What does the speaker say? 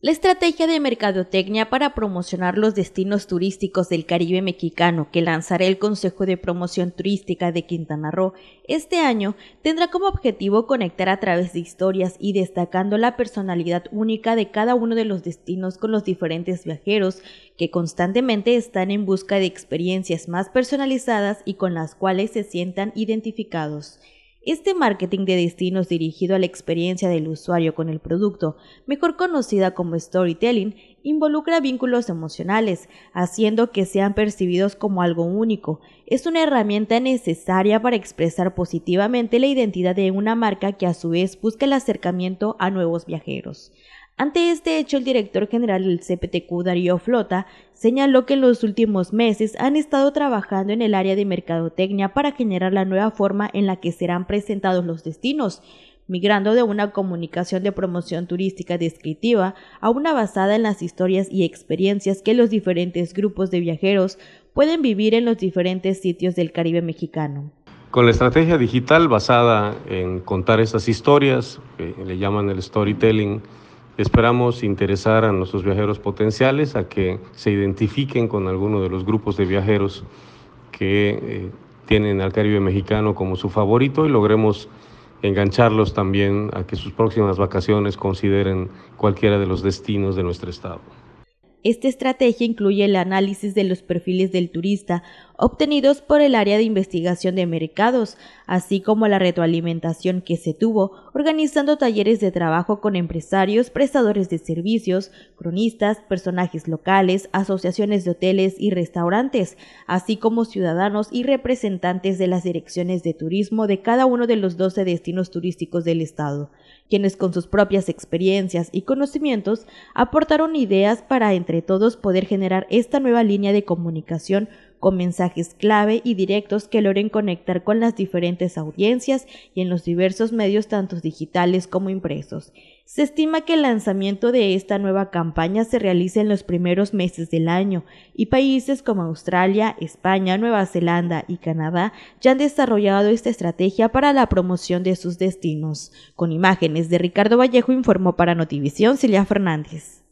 La estrategia de mercadotecnia para promocionar los destinos turísticos del Caribe mexicano que lanzará el Consejo de Promoción Turística de Quintana Roo este año tendrá como objetivo conectar a través de historias y destacando la personalidad única de cada uno de los destinos con los diferentes viajeros que constantemente están en busca de experiencias más personalizadas y con las cuales se sientan identificados. Este marketing de destinos dirigido a la experiencia del usuario con el producto, mejor conocida como storytelling, involucra vínculos emocionales, haciendo que sean percibidos como algo único. Es una herramienta necesaria para expresar positivamente la identidad de una marca que a su vez busca el acercamiento a nuevos viajeros. Ante este hecho, el director general del CPTQ, Darío Flota, señaló que en los últimos meses han estado trabajando en el área de mercadotecnia para generar la nueva forma en la que serán presentados los destinos, migrando de una comunicación de promoción turística descriptiva a una basada en las historias y experiencias que los diferentes grupos de viajeros pueden vivir en los diferentes sitios del Caribe mexicano. Con la estrategia digital basada en contar esas historias, que le llaman el storytelling, Esperamos interesar a nuestros viajeros potenciales a que se identifiquen con alguno de los grupos de viajeros que eh, tienen al Caribe mexicano como su favorito y logremos engancharlos también a que sus próximas vacaciones consideren cualquiera de los destinos de nuestro estado. Esta estrategia incluye el análisis de los perfiles del turista, obtenidos por el área de investigación de mercados, así como la retroalimentación que se tuvo organizando talleres de trabajo con empresarios, prestadores de servicios, cronistas, personajes locales, asociaciones de hoteles y restaurantes, así como ciudadanos y representantes de las direcciones de turismo de cada uno de los 12 destinos turísticos del Estado, quienes con sus propias experiencias y conocimientos aportaron ideas para entre todos poder generar esta nueva línea de comunicación con mensajes clave y directos que logren conectar con las diferentes audiencias y en los diversos medios tanto digitales como impresos. Se estima que el lanzamiento de esta nueva campaña se realice en los primeros meses del año y países como Australia, España, Nueva Zelanda y Canadá ya han desarrollado esta estrategia para la promoción de sus destinos. Con imágenes de Ricardo Vallejo informó para Notivisión Celia Fernández.